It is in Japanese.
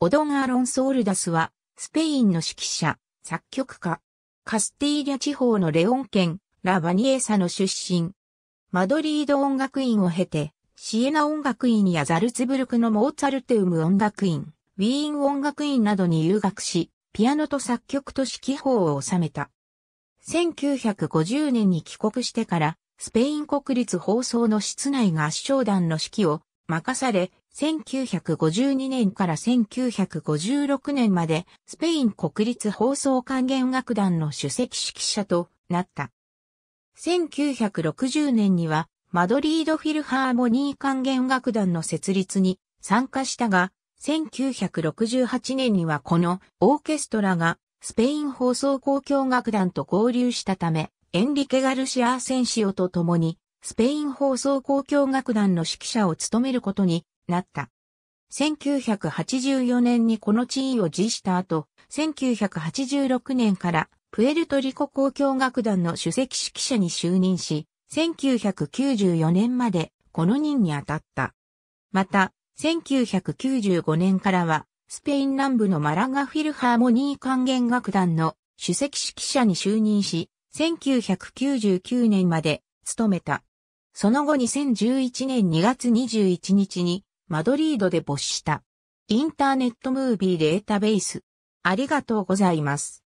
オドン・アロンソ・ールダスは、スペインの指揮者、作曲家。カスティーリャ地方のレオン県、ラ・バニエサの出身。マドリード音楽院を経て、シエナ音楽院やザルツブルクのモーツァルトゥーム音楽院、ウィーン音楽院などに留学し、ピアノと作曲と指揮法を収めた。1950年に帰国してから、スペイン国立放送の室内合唱団の指揮を任され、1952年から1956年までスペイン国立放送管弦楽団の主席指揮者となった。1960年にはマドリードフィルハーモニー管弦楽団の設立に参加したが、1968年にはこのオーケストラがスペイン放送交響楽団と合流したため、エンリケ・ガルシアセンシオと共にスペイン放送交響楽団の指揮者を務めることになった。1984年にこの地位を辞した後、1986年からプエルトリコ交響楽団の首席指揮者に就任し、1994年までこの任に当たった。また、1995年からは、スペイン南部のマラガフィルハーモニー管弦楽団の首席指揮者に就任し、1999年まで務めた。その後2011年2月21日にマドリードで没した。インターネットムービーデータベース。ありがとうございます。